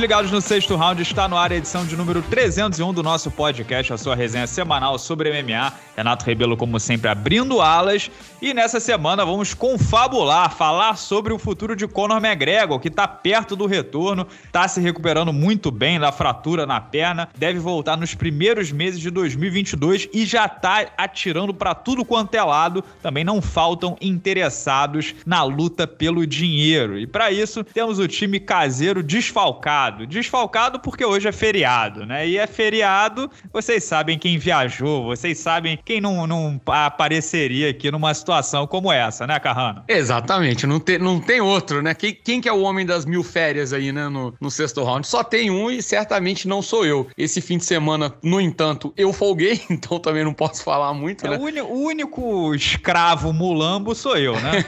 ligados no sexto round, está no ar a edição de número 301 do nosso podcast, a sua resenha semanal sobre MMA. Renato Rebelo, como sempre, abrindo alas. E nessa semana vamos confabular, falar sobre o futuro de Conor McGregor, que está perto do retorno, está se recuperando muito bem da fratura na perna, deve voltar nos primeiros meses de 2022 e já está atirando para tudo quanto é lado. Também não faltam interessados na luta pelo dinheiro. E para isso, temos o time caseiro desfalcado desfalcado. Desfalcado porque hoje é feriado, né? E é feriado, vocês sabem quem viajou, vocês sabem quem não, não apareceria aqui numa situação como essa, né, Carrano? Exatamente, não, te, não tem outro, né? Quem, quem que é o homem das mil férias aí, né, no, no sexto round? Só tem um e certamente não sou eu. Esse fim de semana, no entanto, eu folguei, então também não posso falar muito, é, né? O, o único escravo mulambo sou eu, né?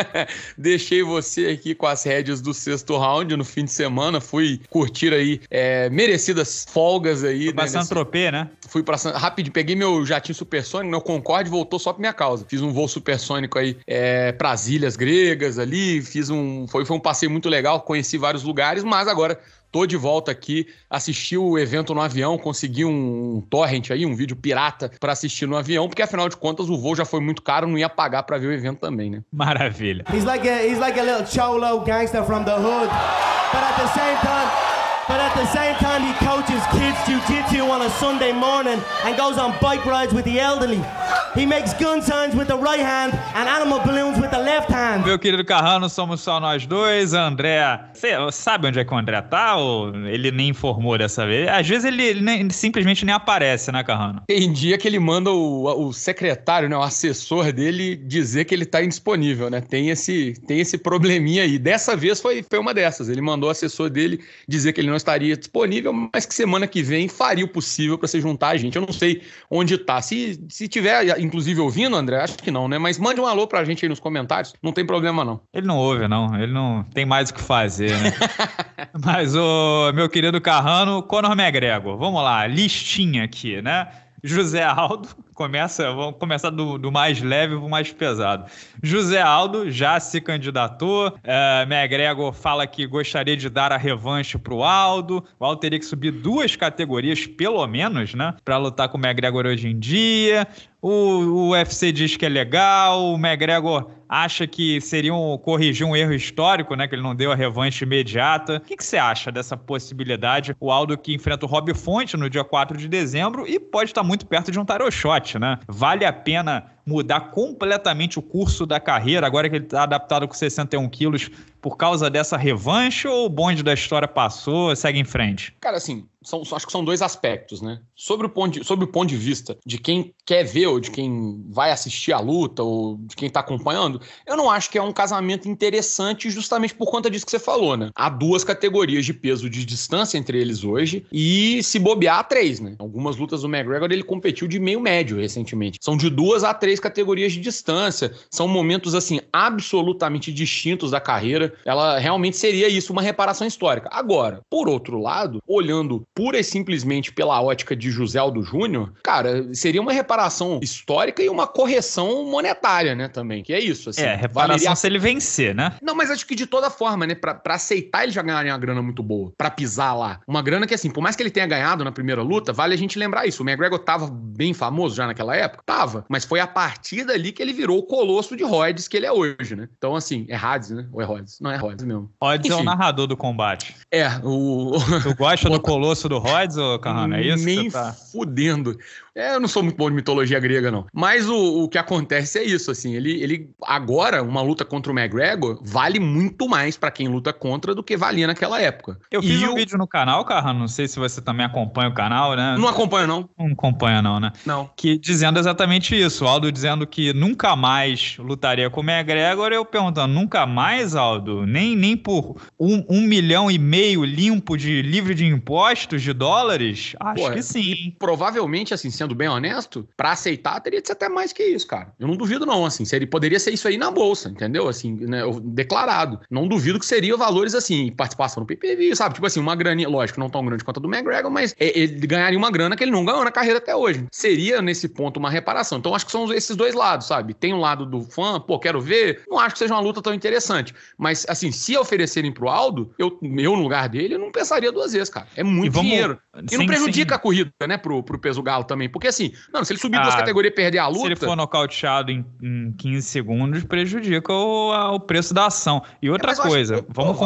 Deixei você aqui com as rédeas do sexto round no fim de semana, fui curtir aí é, merecidas folgas aí. Fui pra né, nesse... né? Fui pra San... Rápido, peguei meu jatinho supersônico, meu né, Concorde voltou só pra minha causa. Fiz um voo supersônico aí é, pras ilhas gregas ali, fiz um... Foi, foi um passeio muito legal, conheci vários lugares, mas agora Tô de volta aqui, assisti o evento no avião, consegui um torrent aí, um vídeo pirata para assistir no avião, porque afinal de contas o voo já foi muito caro, não ia pagar para ver o evento também, né? Maravilha. He's like a, he's like a little cholo gangster from the hood, but at the same time But at the same time, he coaches kids jiu-jitsu on a Sunday morning and goes on bike rides with the elderly. He makes gun signs with the right hand and animal balloons with the left hand. Meu querido Carrano, somos só nós dois. André, você sabe onde é que o André tá? Ou ele nem informou dessa vez? Às vezes ele, ele, nem, simplesmente nem aparece, né, Carrano? Tem dia que ele manda o, o secretário, né, o assessor dele, dizer que ele tá indisponível, né? Tem esse, tem esse probleminha aí. Dessa vez foi, foi uma dessas. Ele mandou o assessor dele dizer que ele não estaria disponível, mas que semana que vem faria o possível para se juntar a gente. Eu não sei onde está. Se, se tiver, inclusive, ouvindo, André, acho que não, né? Mas mande um alô para a gente aí nos comentários. Não tem problema, não. Ele não ouve, não. Ele não tem mais o que fazer, né? mas, o meu querido Carrano, Conor McGregor, vamos lá, listinha aqui, né? José Aldo. Começa, vamos começar do, do mais leve para o mais pesado. José Aldo já se candidatou. É, McGregor fala que gostaria de dar a revanche para o Aldo. O Aldo teria que subir duas categorias, pelo menos, né? Para lutar com o McGregor hoje em dia. O, o, UFC diz que é legal, o McGregor acha que seria um, corrigir um erro histórico, né? Que ele não deu a revanche imediata. O que, você acha dessa possibilidade? O Aldo que enfrenta o Rob Fonte no dia 4 de dezembro e pode estar muito perto de um tarot shot né? Vale a pena mudar completamente o curso da carreira, agora que ele está adaptado com 61 quilos, por causa dessa revanche ou o bonde da história passou, segue em frente? Cara, assim, são, acho que são dois aspectos, né? Sobre o, ponto de, sobre o ponto de vista de quem quer ver ou de quem vai assistir a luta ou de quem está acompanhando, eu não acho que é um casamento interessante justamente por conta disso que você falou, né? Há duas categorias de peso de distância entre eles hoje e se bobear, há três, né? Algumas lutas do McGregor ele competiu de meio médio recentemente. São de duas a três três categorias de distância. São momentos assim absolutamente distintos da carreira. Ela realmente seria isso, uma reparação histórica. Agora, por outro lado, olhando pura e simplesmente pela ótica de José Aldo Júnior, cara, seria uma reparação histórica e uma correção monetária, né, também. Que é isso, assim. É, reparação valeria... se ele vencer, né? Não, mas acho que de toda forma, né, pra, aceitar ele já ganharia uma grana muito boa, pra pisar lá. Uma grana que, assim, por mais que ele tenha ganhado na primeira luta, vale a gente lembrar isso. O McGregor tava bem famoso já naquela época? Tava, mas foi a partir dali que ele virou o colosso de Rhodes que ele é hoje, né? Então, assim, é Hades, né? Ou é Rhodes? Não é Rhodes mesmo. Rhodes Enfim. é o narrador do combate. É, o... Tu gosta do colosso do Rhodes, ô Carrano? É isso? Nem tá... fudendo. É, eu não sou muito bom de mitologia grega, não. Mas o, o que acontece é isso, assim. Ele, ele agora, uma luta contra o McGregor vale muito mais para quem luta contra do que valia naquela época. Eu fiz e um vídeo no canal, cara. Não sei se você também acompanha o canal, né? Não acompanha, não. Não acompanha, não, né? Não. Que dizendo exatamente isso. O Aldo dizendo que nunca mais lutaria com o McGregor. Eu perguntando, nunca mais, Aldo? Nem, nem por um, um milhão e meio limpo de livre de impostos de dólares? Acho Pô, que sim. provavelmente, assim, sendo bem honesto, para aceitar teria de ser até mais que isso, cara. Eu não duvido não, assim, se ele poderia ser isso aí na bolsa, entendeu? Assim, né, declarado. Não duvido que seria valores assim, participação no PPV, sabe? Tipo assim, uma graninha, lógico, não tão grande quanto a do McGregor, mas ele ganharia uma grana que ele não ganhou na carreira até hoje. Seria nesse ponto uma reparação. Então acho que são esses dois lados, sabe? Tem o um lado do fã, pô, quero ver, não acho que seja uma luta tão interessante, mas assim, se oferecerem pro Aldo, eu, eu no lugar dele, eu não pensaria duas vezes, cara. É muito e vamos... dinheiro. E sim, não prejudica sim. a corrida, né, pro, pro peso galo também, porque assim, não se ele subir ah, duas categorias e perder a luta. Se ele for nocauteado em, em 15 segundos, prejudica o, a, o preço da ação. E é, outra é, coisa, vamos,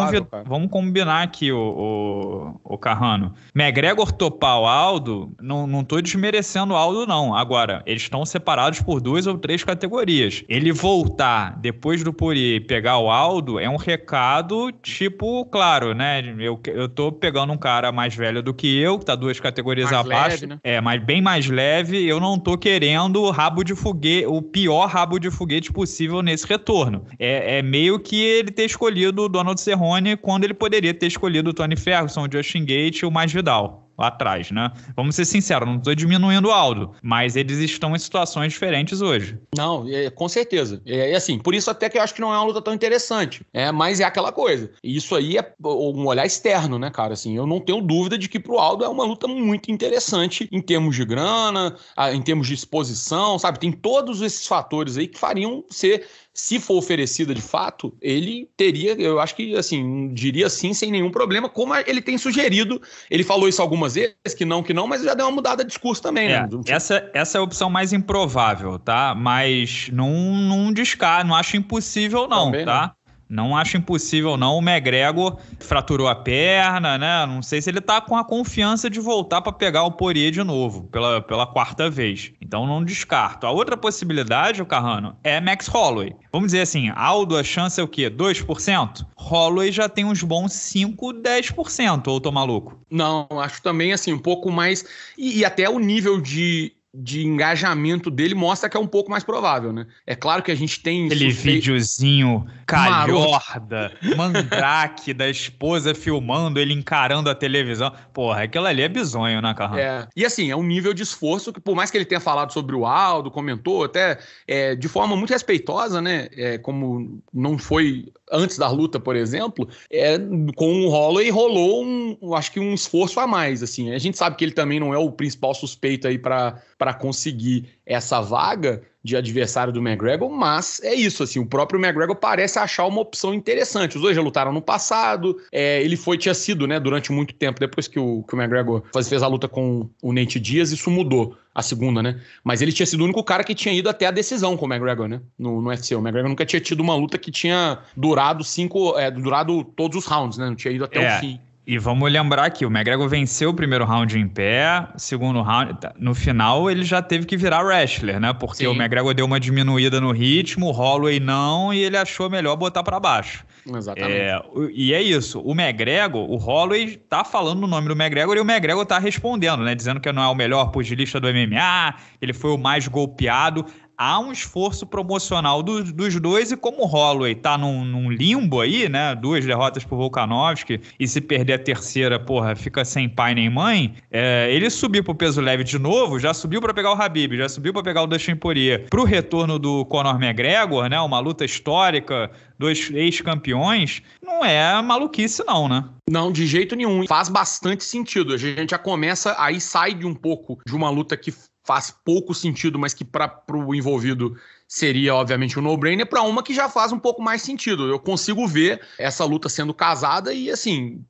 vamos combinar aqui, o, o, o Carrano. McGregor topar o Aldo, não, não tô desmerecendo o Aldo, não. Agora, eles estão separados por duas ou três categorias. Ele voltar depois do puri pegar o Aldo é um recado, tipo, claro, né? Eu, eu tô pegando um cara mais velho do que eu, que tá duas categorias mais abaixo. Leve, né? É, mas bem mais leve, eu não tô querendo o rabo de foguete, o pior rabo de foguete possível nesse retorno. É, é meio que ele ter escolhido o Donald Cerrone quando ele poderia ter escolhido o Tony Ferguson, o Justin Gate e o Mais Vidal lá atrás, né? Vamos ser sinceros, não estou diminuindo o Aldo, mas eles estão em situações diferentes hoje. Não, é, com certeza. É, é, assim, por isso até que eu acho que não é uma luta tão interessante. É, mas é aquela coisa. Isso aí é um olhar externo, né, cara? Assim, eu não tenho dúvida de que pro Aldo é uma luta muito interessante em termos de grana, em termos de exposição, sabe? Tem todos esses fatores aí que fariam ser se for oferecida de fato, ele teria, eu acho que assim, diria sim sem nenhum problema, como ele tem sugerido. Ele falou isso algumas algumas vezes que não, que não, mas já deu uma mudada de discurso também, né? É, essa, essa é a opção mais improvável, tá? Mas não, não descar não acho impossível, não, também tá? Não. Não acho impossível, não. O McGregor fraturou a perna, né? Não sei se ele tá com a confiança de voltar para pegar o Poirier de novo, pela, pela quarta vez. Então não descarto. A outra possibilidade, o Carrano, é Max Holloway. Vamos dizer assim, Aldo, a chance é o quê? 2%? Holloway já tem uns bons 5, 10%, ou tô maluco? Não, acho também assim, um pouco mais. e, e até o nível de de engajamento dele mostra que é um pouco mais provável, né? É claro que a gente tem... Aquele videozinho calhorda, mandrake da esposa filmando, ele encarando a televisão. Porra, aquilo ali é bizonho, né, cara. É. E assim, é um nível de esforço que, por mais que ele tenha falado sobre o Aldo, comentou até é, de forma muito respeitosa, né? É, como não foi antes da luta, por exemplo, é, com o Holloway rolou um, acho que um esforço a mais, assim. A gente sabe que ele também não é o principal suspeito aí para conseguir essa vaga de adversário do McGregor, mas é isso, assim, o próprio McGregor parece achar uma opção interessante. Os dois já lutaram no passado, é, ele foi, tinha sido, né, durante muito tempo, depois que o, que o McGregor faz, fez a luta com o Nate Dias, isso mudou, a segunda, né, mas ele tinha sido o único cara que tinha ido até a decisão com o McGregor, né, no, no UFC. O McGregor nunca tinha tido uma luta que tinha durado cinco, é, durado todos os rounds, né, não tinha ido até é. o fim. E vamos lembrar que o McGregor venceu o primeiro round em pé, segundo round, tá, no final ele já teve que virar wrestler, né? Porque Sim. o McGregor deu uma diminuída no ritmo, o Holloway não, e ele achou melhor botar para baixo. Exatamente. É, e é isso, o McGregor, o Holloway tá falando o nome do McGregor e o McGregor tá respondendo, né? Dizendo que não é o melhor pugilista do MMA, ele foi o mais golpeado há um esforço promocional do, dos dois e como o Holloway está num, num, limbo aí, né, duas derrotas pro Volkanovski e se perder a terceira, porra, fica sem pai nem mãe, é, ele subir pro peso leve de novo, já subiu para pegar o Habib, já subiu para pegar o Dustin Poirier, pro retorno do Conor McGregor, né, uma luta histórica, dois ex-campeões, não é maluquice não, né? Não, de jeito nenhum. Faz bastante sentido. A gente já começa, aí sai de um pouco de uma luta que faz pouco sentido, mas que para o envolvido seria, obviamente, um no-brainer para uma que já faz um pouco mais sentido. Eu consigo ver essa luta sendo casada e, assim,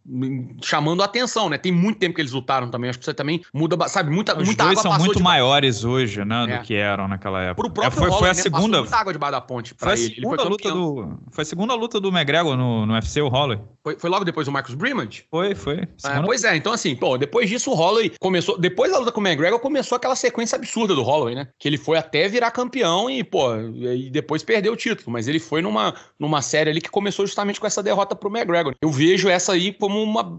chamando a atenção, né? Tem muito tempo que eles lutaram também. Acho que você também muda, sabe? Muita, Os muita dois água são muito de... maiores hoje, né? É. Do que eram naquela época. Pro próprio é, foi, foi a né? segunda. Muita água debaixo da ponte pra foi ele. ele foi, luta do... foi a segunda luta do McGregor no, no UFC, o Holloway. Foi, foi logo depois do Marcus Brimond? Foi, foi. É, pois é, então, assim, pô, depois disso o Holloway começou. Depois da luta com o McGregor começou aquela sequência absurda do Holloway, né? Que ele foi até virar campeão e, pô, e depois perdeu o título, mas ele foi numa, numa série ali que começou justamente com essa derrota pro McGregor. Eu vejo essa aí como uma.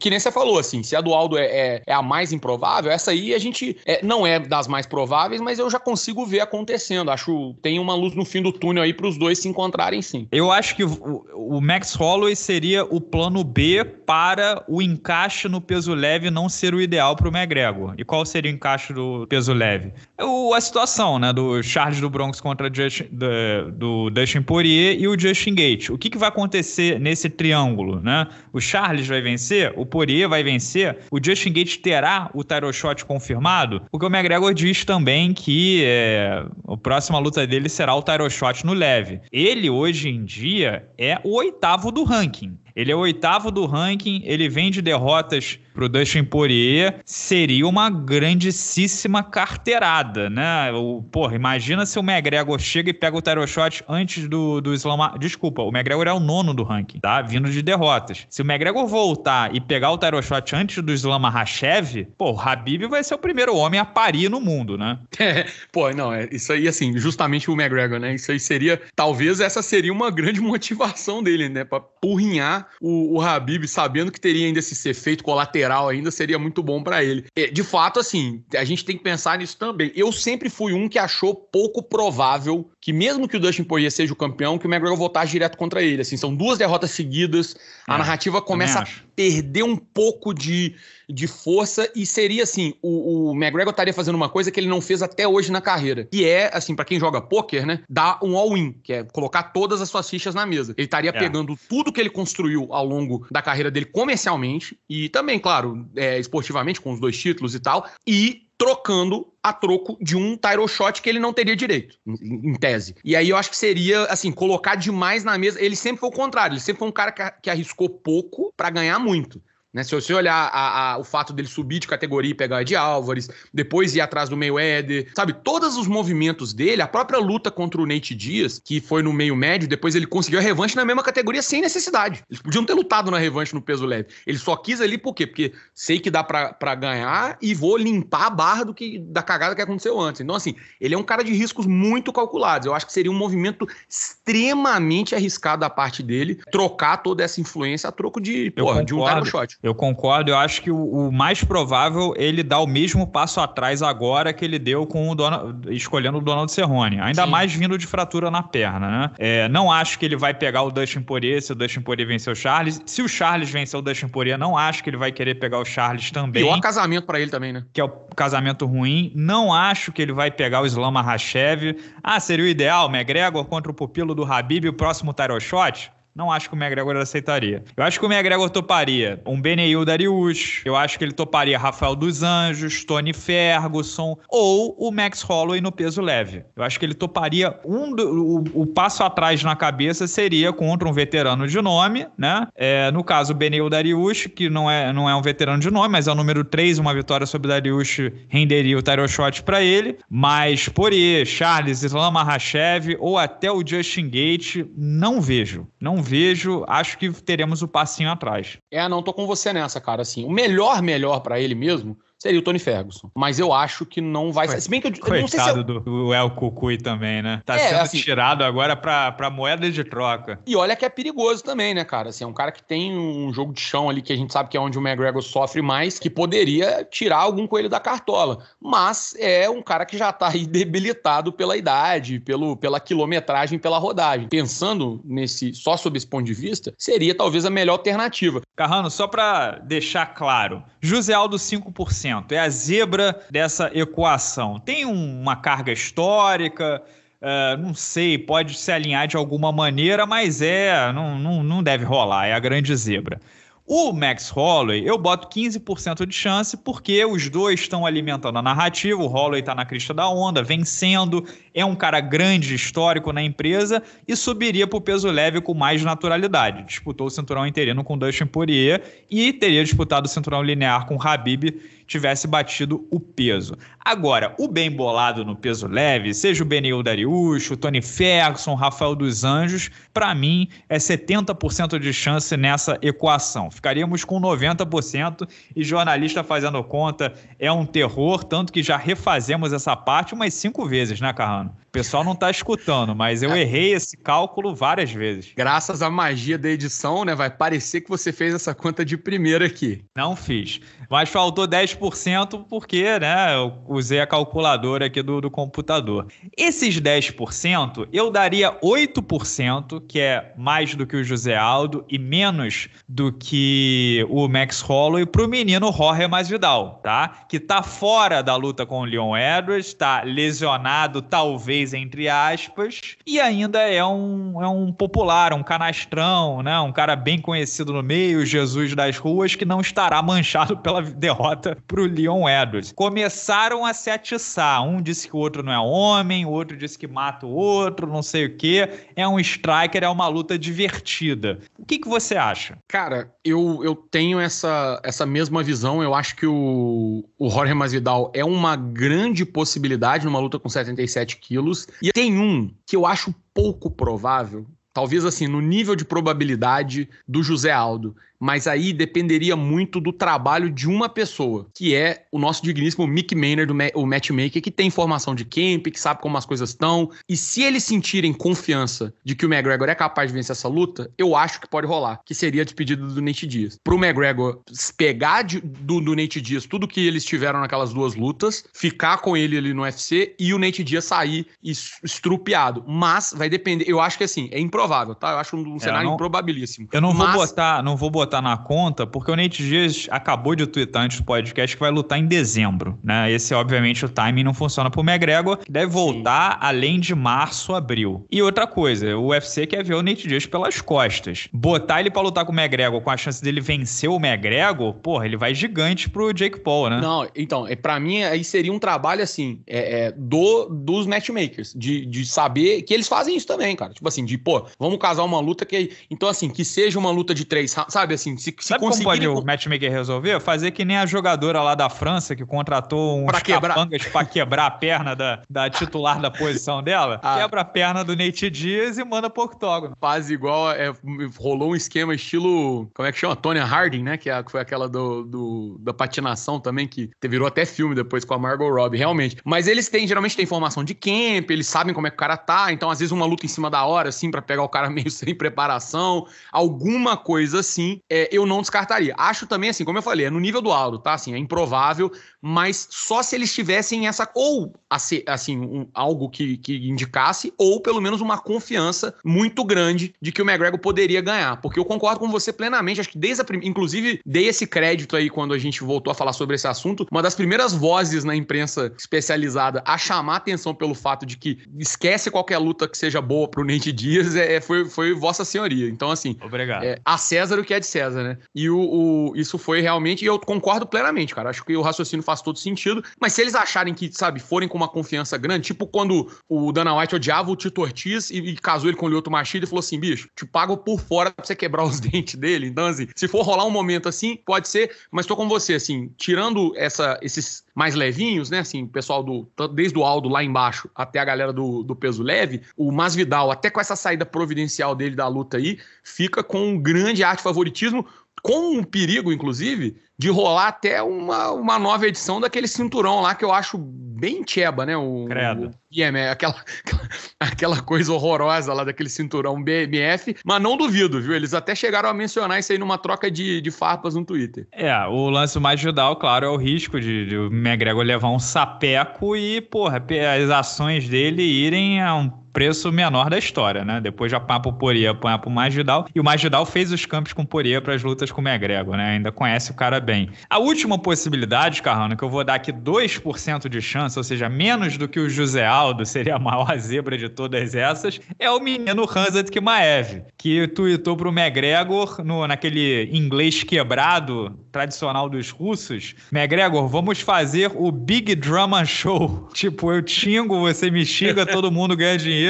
Que nem você falou, assim, se a do Aldo é, é, é a mais improvável, essa aí a gente é, não é das mais prováveis, mas eu já consigo ver acontecendo. Acho tem uma luz no fim do túnel aí para os dois se encontrarem sim. Eu acho que o, o Max Holloway seria o plano B para o encaixe no peso leve não ser o ideal para o McGregor. E qual seria o encaixe do peso leve? O, a situação, né, do Charles do Bronx contra Justin, do, do Dustin Poirier e o Justin Gates. O que, que vai acontecer nesse triângulo, né? O Charles vai vencer, o Poirier vai vencer, o Justin Gates terá o title shot confirmado? Porque o McGregor diz também que é, a próxima luta dele será o title shot no leve. Ele, hoje em dia, é o oitavo do ranking. Ele é o oitavo do ranking, ele vem de derrotas pro Dustin Poirier seria uma grandíssima carteirada, né? O, porra, imagina se o McGregor chega e pega o title shot antes do, do Islam... Desculpa, o McGregor é o nono do ranking, tá? Vindo de derrotas. Se o McGregor voltar e pegar o title shot antes do Islam Makhachev, pô, o Habib vai ser o primeiro homem a parir no mundo, né? É, pô, não, é, isso aí, assim, justamente o McGregor, né? Isso aí seria, talvez essa seria uma grande motivação dele, né? Pra purrinhar o, o Habib, sabendo que teria ainda esse efeito colateral lateral ainda seria muito bom para ele. É, de fato, assim, a gente tem que pensar nisso também. Eu sempre fui um que achou pouco provável que, mesmo que o Dustin Poirier seja o campeão, que o McGregor voltasse direto contra ele. Assim, são duas derrotas seguidas, a é, narrativa começa a perder um pouco de, de força e seria assim, o, o McGregor estaria fazendo uma coisa que ele não fez até hoje na carreira, que é, assim, para quem joga poker, né, dar um all-in, que é colocar todas as suas fichas na mesa. Ele estaria é. pegando tudo que ele construiu ao longo da carreira dele comercialmente e também, claro, claro, é, esportivamente, com os dois títulos e tal, e trocando a troco de um Tyro Shot que ele não teria direito, em, em tese. E aí eu acho que seria, assim, colocar demais na mesa. Ele sempre foi o contrário, ele sempre foi um cara que, que arriscou pouco para ganhar muito. Né? Se você olhar a, a, o fato dele subir de categoria e pegar de Álvares, depois ir atrás do meio Éder, sabe? Todos os movimentos dele, a própria luta contra o Nate Dias, que foi no meio médio, depois ele conseguiu a revanche na mesma categoria sem necessidade. Eles podiam ter lutado na revanche no peso leve. Ele só quis ali por quê? Porque sei que dá para ganhar e vou limpar a barra do que, da cagada que aconteceu antes. Então, assim, ele é um cara de riscos muito calculados. Eu acho que seria um movimento extremamente arriscado da parte dele trocar toda essa influência a troco de, porra, de um title shot. Eu concordo, eu acho que o, o, mais provável ele dá o mesmo passo atrás agora que ele deu com o Dona, escolhendo o Donald Cerrone. Ainda Sim. mais vindo de fratura na perna, né? É, não acho que ele vai pegar o Dustin Poirier se o Dustin Poirier vencer o Charles. Se o Charles vencer o Dustin Poirier, não acho que ele vai querer pegar o Charles também. E o casamento para ele também, né? Que é o casamento ruim. Não acho que ele vai pegar o Islam Makhachev. Ah, seria o ideal, McGregor contra o pupilo do Habib, o próximo Tyroshot? Não acho que o McGregor aceitaria. Eu acho que o McGregor toparia um Beneil Darius. Eu acho que ele toparia Rafael dos Anjos, Tony Ferguson ou o Max Holloway no peso leve. Eu acho que ele toparia um do, o, o, passo atrás na cabeça seria contra um veterano de nome, né? É, no caso, o Beneil Darius, que não é, não é um veterano de nome, mas é o número 3, uma vitória sobre Darius renderia o title shot para ele. Mas Poirier, Charles, Islam Rachev ou até o Justin Gate, não vejo. Não vejo, acho que teremos o passinho atrás. É, não tô com você nessa, cara. Assim, o melhor, melhor para ele mesmo seria o Tony Ferguson. Mas eu acho que não vai ser. Se bem que eu, eu não sei se. Eu... do, El Cucuí também, né? Tá é, sendo assim, tirado agora pra, pra moeda de troca. E olha que é perigoso também, né, cara? Assim, é um cara que tem um jogo de chão ali que a gente sabe que é onde o McGregor sofre mais, que poderia tirar algum coelho da cartola. Mas é um cara que já tá aí debilitado pela idade, pelo, pela quilometragem, pela rodagem. Pensando nesse só sob esse ponto de vista, seria talvez a melhor alternativa. Carrano, só pra deixar claro, José Aldo 5%. 100%. É a zebra dessa equação. Tem uma carga histórica, Uh, não sei, pode se alinhar de alguma maneira, mas é, não, não, não deve rolar, é a grande zebra. O Max Holloway, eu boto 15% de chance, porque os dois estão alimentando a narrativa, o Holloway está na crista da onda, vencendo, é um cara grande, histórico na empresa, e subiria para o peso leve com mais naturalidade. Disputou o cinturão interino com Dustin Poirier e teria disputado o cinturão linear com Habib tivesse batido o peso. Agora, o bem bolado no peso leve, seja o Benil Dariush, Tony Ferguson, Rafael dos Anjos, para mim é 70% de chance nessa equação. Ficaríamos com 90% e jornalista fazendo conta é um terror, tanto que já refazemos essa parte umas cinco vezes, né, Carrano? O pessoal não tá escutando, mas eu é. errei esse cálculo várias vezes. Graças à magia da edição, né, vai parecer que você fez essa conta de primeira aqui. Não fiz, mas faltou 10 10% porque né, eu usei a calculadora aqui do, do computador. Esses 10%, eu daria 8%, que é mais do que o José Aldo e menos do que o Max Holloway, para o menino Jorge Masvidal, tá? Que tá fora da luta com o Leon Edwards, está lesionado, talvez, entre aspas, e ainda é um, é um popular, um canastrão, né? Um cara bem conhecido no meio, Jesus das ruas, que não estará manchado pela derrota pro Leon Edwards. Começaram a se atiçar. Um disse que o outro não é homem, o outro disse que mata o outro, não sei o quê. É um striker, é uma luta divertida. O que, que você acha? Cara, eu, eu tenho essa, essa mesma visão. Eu acho que o, o Jorge Masvidal é uma grande possibilidade numa luta com 77 quilos. E tem um que eu acho pouco provável, talvez assim, no nível de probabilidade do José Aldo, mas aí dependeria muito do trabalho de uma pessoa, que é o nosso digníssimo Mick Maynard, o matchmaker, que tem formação de camp, que sabe como as coisas estão. E se eles sentirem confiança de que o McGregor é capaz de vencer essa luta, eu acho que pode rolar, que seria a despedida do Nate Diaz. Pro McGregor pegar de, do, do Nate Diaz tudo que eles tiveram naquelas duas lutas, ficar com ele ali no UFC e o Nate Diaz sair estrupiado. Mas vai depender, eu acho que assim, é improvável, tá? Eu acho um, um é, cenário não, improbabilíssimo. Eu não mas, vou botar, não vou botar botar na conta, porque o Nate Dias acabou de twittar antes do podcast que vai lutar em dezembro, né? Esse, obviamente, o timing não funciona pro McGregor, que deve voltar Sim. além de março, abril. E outra coisa, o UFC quer ver o Nate Dias pelas costas. Botar ele pra lutar com o McGregor, com a chance dele vencer o McGregor, porra, ele vai gigante pro Jake Paul, né? Não, então, é, para mim aí seria um trabalho, assim, é, é, do, dos matchmakers, de, de saber que eles fazem isso também, cara. Tipo assim, de, pô, vamos casar uma luta que... Então, assim, que seja uma luta de três, sabe? assim, se, se conseguir. o matchmaker resolver? Fazer que nem a jogadora lá da França que contratou um pra capangas pra quebrar a perna da, da titular da posição dela. Ah. Quebra a perna do Nate Diaz e manda pro octógono. Faz igual, é, rolou um esquema estilo, como é que chama? Tonya Harding, né? Que, é, que foi aquela do, do, da patinação também, que virou até filme depois com a Margot Robbie, realmente. Mas eles têm, geralmente tem informação de camp, eles sabem como é que o cara tá, então às vezes uma luta em cima da hora, assim, para pegar o cara meio sem preparação, alguma coisa assim é, eu não descartaria. Acho também, assim, como eu falei, é no nível do Aldo, tá? Assim, é improvável, mas só se eles tivessem essa, ou assim, assim, um, algo que, que indicasse, ou pelo menos uma confiança muito grande de que o McGregor poderia ganhar. Porque eu concordo com você plenamente, acho que desde a Inclusive, dei esse crédito aí quando a gente voltou a falar sobre esse assunto. Uma das primeiras vozes na imprensa especializada a chamar atenção pelo fato de que esquece qualquer luta que seja boa pro Nate Dias é, é, foi, foi Vossa Senhoria. Então, assim. Obrigado. É, a César o que é de César, né? E o, o, isso foi realmente. E eu concordo plenamente, cara. Acho que o raciocínio faz faz todo sentido. Mas se eles acharem que, sabe, forem com uma confiança grande, tipo quando o Dana White odiava o Tito Ortiz e, e casou ele com o Lioto Machida e falou assim, bicho, te pago por fora pra você quebrar os dentes dele. Então, assim, se for rolar um momento assim, pode ser, mas tô com você, assim, tirando essa, esses mais levinhos, né, assim, o pessoal do, desde o Aldo lá embaixo até a galera do, do peso leve, o Masvidal, até com essa saída providencial dele da luta aí, fica com um grande arte favoritismo, com um perigo, inclusive, de rolar até uma, uma nova edição daquele cinturão lá que eu acho bem tcheba, né? O, Credo. O BMF, aquela, aquela coisa horrorosa lá daquele cinturão BMF. Mas não duvido, viu? Eles até chegaram a mencionar isso aí numa troca de, de farpas no Twitter. É, o lance mais judal, claro, é o risco de, de o McGregor levar um sapeco e, porra, as ações dele irem a um preço menor da história, né? Depois já papo Poria, papo Magidal. E o Magidal fez os campos com Poria para as lutas com o McGregor, né? Ainda conhece o cara bem. A última possibilidade, Carrano, que eu vou dar aqui 2% de chance, ou seja, menos do que o José Aldo, seria a maior zebra de todas essas, é o menino Hanzat Kimaev, que tuitou pro McGregor no, naquele inglês quebrado tradicional dos russos. McGregor, vamos fazer o Big Drama Show. Tipo, eu tingo, você me xinga, todo mundo ganha dinheiro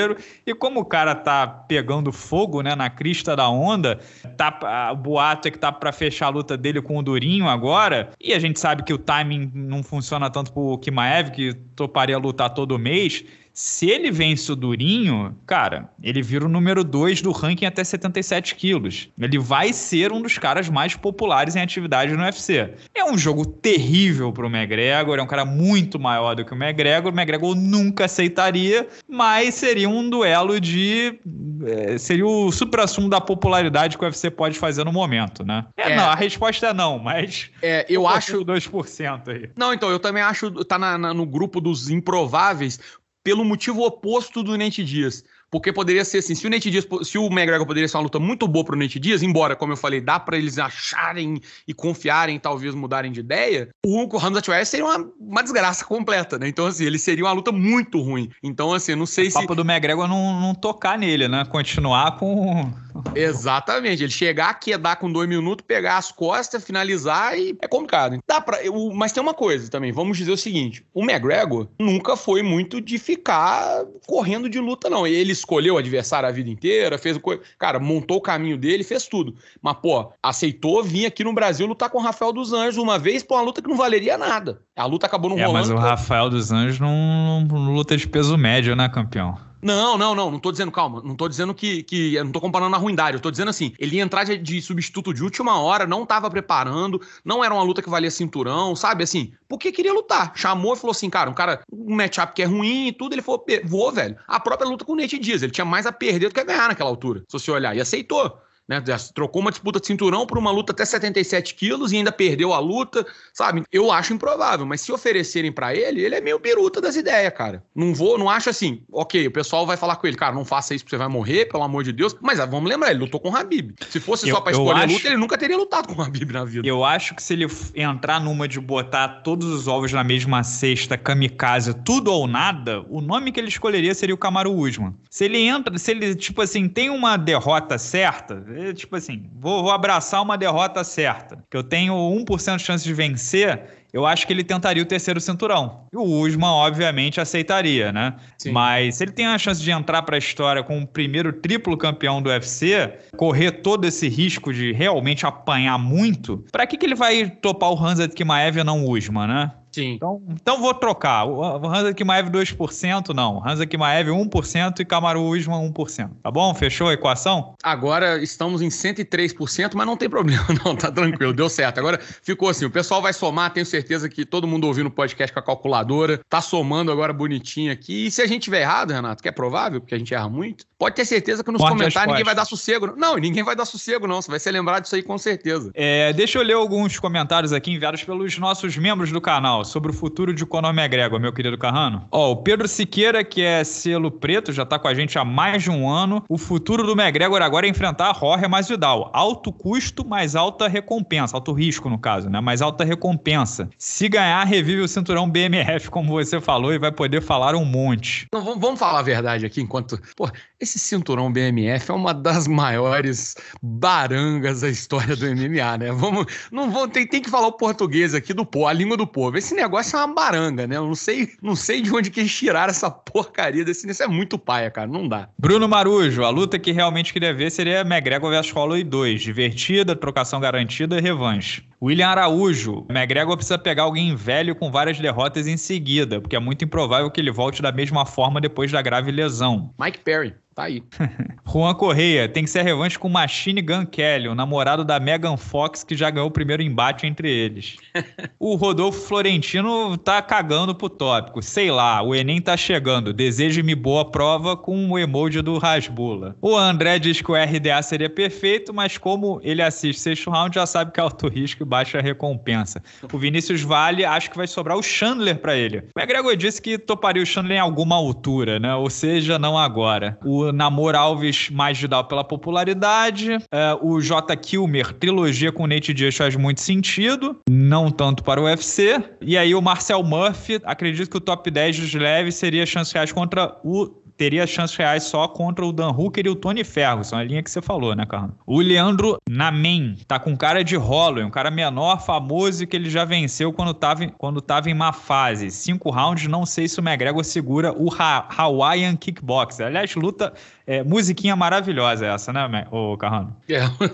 e como o cara tá pegando fogo, né, na crista da onda, tá, o boato é que tá para fechar a luta dele com o Durinho agora. E a gente sabe que o timing não funciona tanto pro Kimaev, que toparia lutar todo mês. Se ele vence o Durinho, cara, ele vira o número 2 do ranking até 77 quilos. Ele vai ser um dos caras mais populares em atividade no UFC. É um jogo terrível pro McGregor, é um cara muito maior do que o McGregor. O McGregor nunca aceitaria, mas seria um duelo de. É, seria o supra-sumo da popularidade que o UFC pode fazer no momento, né? É, é. não, a resposta é não, mas. É, eu acho. 2% aí. Não, então, eu também acho. Tá na, na, no grupo dos improváveis, pelo motivo oposto do Nate Dias. Porque poderia ser assim, se o Nate Dias, se o McGregor poderia ser uma luta muito boa pro Nate Dias, embora, como eu falei, dá para eles acharem e confiarem, talvez mudarem de ideia, o Hamzat West seria uma, uma desgraça completa, né? Então, assim, ele seria uma luta muito ruim. Então, assim, não sei o se... O papo do McGregor não, não tocar nele, né? Continuar com Exatamente. Ele chegar, quedar com dois minutos, pegar as costas, finalizar e é complicado. Dá pra, eu, mas tem uma coisa também, vamos dizer o seguinte: o McGregor nunca foi muito de ficar correndo de luta, não. Ele escolheu o adversário a vida inteira, fez o. Co... Cara, montou o caminho dele, fez tudo. Mas, pô, aceitou vir aqui no Brasil lutar com o Rafael dos Anjos uma vez por uma luta que não valeria nada. A luta acabou não é, rolando. Mas o Rafael dos Anjos não luta de peso médio, né, campeão? Não, não, não. Não tô dizendo, calma. Não tô dizendo que. que não tô comparando a ruindade. Eu tô dizendo assim: ele ia entrar de, de substituto de última hora, não tava preparando, não era uma luta que valia cinturão, sabe? Assim, porque queria lutar. Chamou e falou assim, cara, um cara, um matchup que é ruim e tudo. Ele falou, vou, velho. A própria luta com o Nate Diaz. Ele tinha mais a perder do que a ganhar naquela altura, se você olhar. E aceitou né? Trocou uma disputa de cinturão por uma luta até 77 quilos e ainda perdeu a luta, sabe? Eu acho improvável, mas se oferecerem para ele, ele é meio biruta das ideias, cara. Não vou, não acho assim, ok, o pessoal vai falar com ele, cara, não faça isso porque você vai morrer, pelo amor de Deus. Mas ah, vamos lembrar, ele lutou com o Habib. Se fosse eu, só pra escolher acho... luta, ele nunca teria lutado com o Habib na vida. Eu acho que se ele entrar numa de botar todos os ovos na mesma cesta, kamikaze, tudo ou nada, o nome que ele escolheria seria o Camaro Usman. Se ele entra, se ele, tipo assim, tem uma derrota certa, eu, é, tipo assim, vou, vou, abraçar uma derrota certa. Que eu tenho 1% de chance de vencer, eu acho que ele tentaria o terceiro cinturão. E o Usman, obviamente, aceitaria, né? Sim. Mas se ele tem a chance de entrar para a história com o primeiro triplo campeão do UFC, correr todo esse risco de realmente apanhar muito, para que, que ele vai topar o Hansa Kimaev e não o Usman, né? Sim. Então, então vou trocar. O Hansa Kimaev 2%, não. Hansa Kimaev 1% e Kamaru Usman 1%. Tá bom? Fechou a equação? Agora estamos em 103%, mas não tem problema, não. Tá tranquilo, deu certo. Agora ficou assim: o pessoal vai somar, tenho certeza que todo mundo ouvindo o podcast com a calculadora, tá somando agora bonitinho aqui. E se a gente tiver errado, Renato, que é provável, porque a gente erra muito, pode ter certeza que nos Morte comentários ninguém vai dar sossego. Não, ninguém vai dar sossego, não. Você vai ser lembrado disso aí com certeza. É, deixa eu ler alguns comentários aqui enviados pelos nossos membros do canal sobre o futuro de Konami McGregor, meu querido Carrano. Ó, o Pedro Siqueira, que é selo preto, já tá com a gente há mais de um ano. O futuro do McGregor agora é enfrentar a Jorge mais Vidal. Alto custo, mais alta recompensa. Alto risco, no caso, né? Mais alta recompensa. Se ganhar, revive o cinturão BMF, como você falou, e vai poder falar um monte. Não, vamos falar a verdade aqui enquanto. Pô, esse cinturão BMF é uma das maiores barangas da história do MMA, né? Vamos, não vou, tem, tem que falar o português aqui do povo, a língua do povo. Esse negócio é uma baranga, né? Eu não sei, não sei de onde que eles tiraram essa porcaria desse, isso é muito paia, cara, não dá. Bruno Marujo, a luta que realmente queria ver seria McGregor vs Holloway 2, divertida, trocação garantida e revanche. William Araújo, McGregor precisa pegar alguém velho com várias derrotas em seguida, porque é muito improvável que ele volte da mesma forma depois da grave lesão. Mike Perry. Tá aí. Juan Correia tem que ser revanche com Machine Gun Kelly, o namorado da Megan Fox, que já ganhou o primeiro embate entre eles. o Rodolfo Florentino tá cagando pro tópico. Sei lá, o Enem tá chegando. Deseje-me boa prova com o emoji do Rasbula. O André diz que o RDA seria perfeito, mas como ele assiste sexto round, já sabe que é alto risco e baixa recompensa. O Vinícius Vale, acho que vai sobrar o Chandler para ele. O McGregor disse que toparia o Chandler em alguma altura, né? Ou seja, não agora. O Namor Alves, mais de pela popularidade. Uh, o J. Kilmer, trilogia com o Nate Diaz faz muito sentido, não tanto para o UFC. E aí o Marcel Murphy, acredito que o top 10 dos leves seria chance reais contra o teria chances reais só contra o Dan Hooker e o Tony Ferguson, a linha que você falou, né, Carlos? O Leandro Namen tá com cara de Holloway, um cara menor, famoso e que ele já venceu quando tava, em, quando tava em má fase. Cinco rounds, não sei se o McGregor segura o ha Hawaiian Kickbox. Aliás, luta, é, musiquinha maravilhosa essa, né, o Carrano?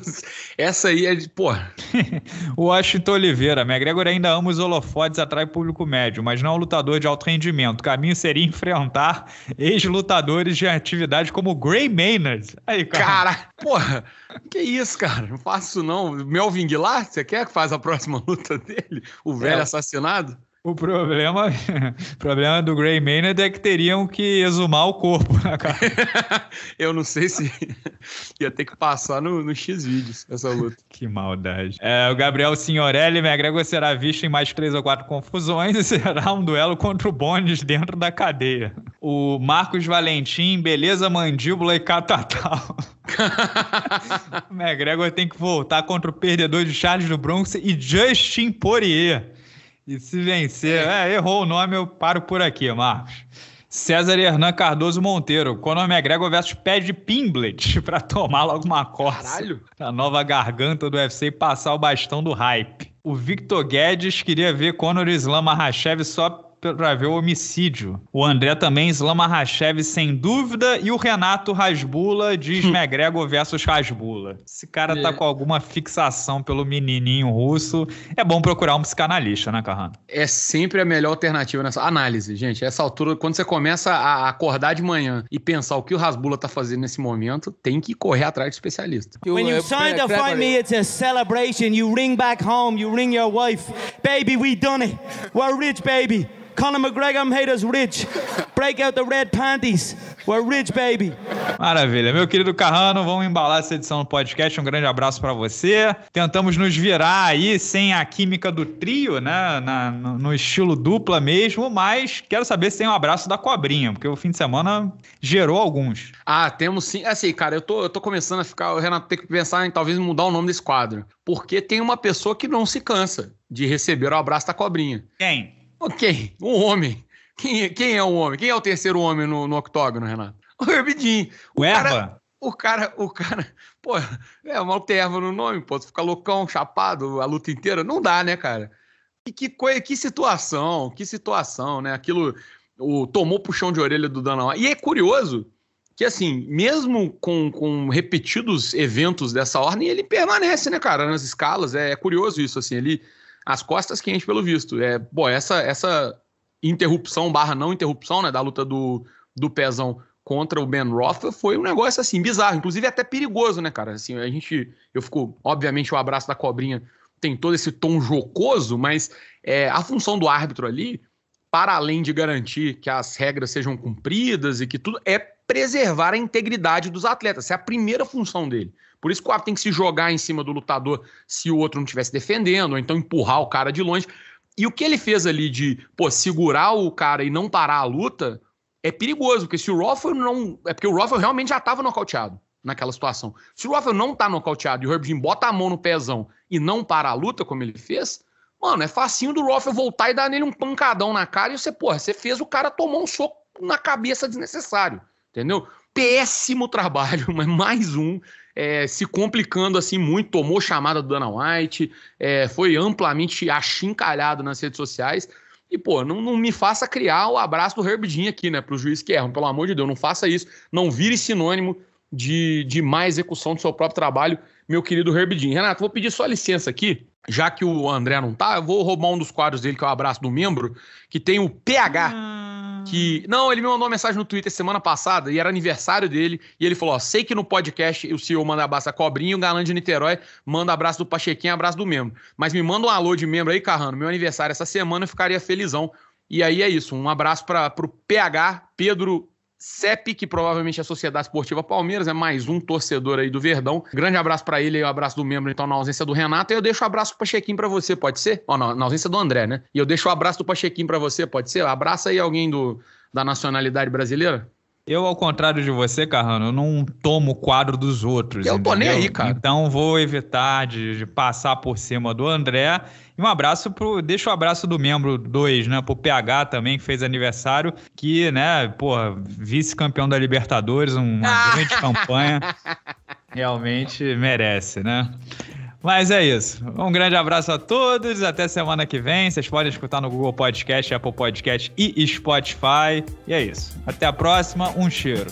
É, essa aí é de, pô... o Washington Oliveira, McGregor ainda ama os holofotes, atrai público médio, mas não é um lutador de alto rendimento. O caminho seria enfrentar ex-lutador lutadores de atividade como Gray Maynard. Aí, cara. cara porra, que isso, cara? Não faço não. Melvin Guilar, você quer que faz a próxima luta dele? O velho é. assassinado? O problema, o problema do Gray Maynard é que teriam que exumar o corpo. Né, Eu não sei se ia ter que passar no, no x videos essa luta. que maldade. É, o Gabriel Signorelli, McGregor será visto em mais três ou quatro confusões e será um duelo contra o Bones dentro da cadeia. O Marcos Valentim, beleza, mandíbula e catatal. o McGregor tem que voltar contra o perdedor de Charles do Bronx e Justin Poirier. E se vencer, é. é, errou o nome, eu paro por aqui, Marcos. César Hernan Cardoso Monteiro. Conor McGregor é versus Pad Pimblet para tomar logo uma coça Caralho. A nova garganta do UFC e passar o bastão do hype. O Victor Guedes queria ver Conor Islam Mahashev só para ver o homicídio. O André também Slama Rachev, sem dúvida, e o Renato Rasbula diz hum. McGregor versus Rasbula. Esse cara tá é. tá com alguma fixação pelo menininho russo. É bom procurar um psicanalista, né, Carrano? É sempre a melhor alternativa nessa análise, gente. Essa altura, quando você começa a acordar de manhã e pensar o que o Rasbula tá fazendo nesse momento, tem que correr atrás de especialista. When you sign the fight me, it's a celebration. You ring back home, you ring your wife. Baby, we done it. We're rich, baby. Conor McGregor made us rich. Break out the red panties. We're rich, baby. Maravilha. Meu querido Carrano, vamos embalar essa edição do podcast. Um grande abraço para você. Tentamos nos virar aí sem a química do trio, né? Na, no, no, estilo dupla mesmo, mas quero saber se tem um abraço da cobrinha, porque o fim de semana gerou alguns. Ah, temos sim. É assim, cara, eu tô, eu tô começando a ficar. O Renato tem que pensar em talvez mudar o nome desse quadro. Porque tem uma pessoa que não se cansa de receber o abraço da cobrinha. Quem? Ok, um homem. Quem, quem é o homem? Quem é o terceiro homem no, no octógono, Renato? O Herbie O, o Erva? Cara, o cara, o cara, pô, é, o maluco tem erva no nome, pô, tu fica loucão, chapado, a luta inteira, não dá, né, cara? E que, coisa, que situação, que situação, né? Aquilo, o tomou puxão de orelha do Dana White. E é curioso que, assim, mesmo com, com repetidos eventos dessa ordem, ele permanece, né, cara, nas escalas, é, é curioso isso, assim, ele as costas quentes, pelo visto. É, pô, essa, essa interrupção barra não interrupção, né, da luta do, do Pezão contra o Ben Roth foi um negócio, assim, bizarro. Inclusive é até perigoso, né, cara? Assim, a gente... Eu fico... Obviamente o abraço da cobrinha tem todo esse tom jocoso, mas é, a função do árbitro ali, para além de garantir que as regras sejam cumpridas e que tudo, é preservar a integridade dos atletas. Essa é a primeira função dele. Por isso que o árbitro tem que se jogar em cima do lutador se o outro não estivesse defendendo, ou então empurrar o cara de longe. E o que ele fez ali de, pô, segurar o cara e não parar a luta é perigoso, porque se o Roffel não. É porque o Roffel realmente já estava nocauteado naquela situação. Se o Roffel não tá nocauteado e o Herb Jean bota a mão no pezão e não para a luta, como ele fez, mano, é facinho do Roffel voltar e dar nele um pancadão na cara e você, porra, você fez o cara tomar um soco na cabeça desnecessário, entendeu? Péssimo trabalho, mas mais um é, se complicando assim muito, tomou chamada do Dana White, é, foi amplamente achincalhado nas redes sociais. E, pô, não, não me faça criar o abraço do Herb aqui, né, para os juízes que erram. Pelo amor de Deus, não faça isso. Não vire sinônimo de, de má execução do seu próprio trabalho, meu querido Herb Renato, vou pedir só licença aqui já que o André não tá, eu vou roubar um dos quadros dele, que é o abraço do membro, que tem o PH. Ah. Que. Não, ele me mandou uma mensagem no Twitter semana passada e era aniversário dele. E ele falou: ó, sei que no podcast o CEO manda abraço a Cobrinha, o galã de Niterói manda abraço do Pachequinho, abraço do membro. Mas me manda um alô de membro aí, Carrano. Meu aniversário essa semana, eu ficaria felizão. E aí é isso. Um abraço para o PH, Pedro CEP, que provavelmente é a Sociedade Esportiva Palmeiras, é mais um torcedor aí do Verdão. Grande abraço para ele e um abraço do membro, então, na ausência do Renato. E eu deixo o um abraço pro Pachequim para você, pode ser? oh, na ausência do André, né? E eu deixo o um abraço do Pachequim para você, pode ser? Abraça aí alguém do, da nacionalidade brasileira. Eu, ao contrário de você, Carrano, eu não tomo o quadro dos outros. Eu entendeu? tô nem aí, cara. Então vou evitar de, de, passar por cima do André. E um abraço pro. Deixa o um abraço do membro 2, né? Pro PH também, que fez aniversário, que, né, porra, vice-campeão da Libertadores, uma ah! grande campanha. Realmente merece, né? Mas é isso. Um grande abraço a todos. Até semana que vem. Vocês podem escutar no Google Podcast, Apple Podcast e Spotify. E é isso. Até a próxima. Um cheiro.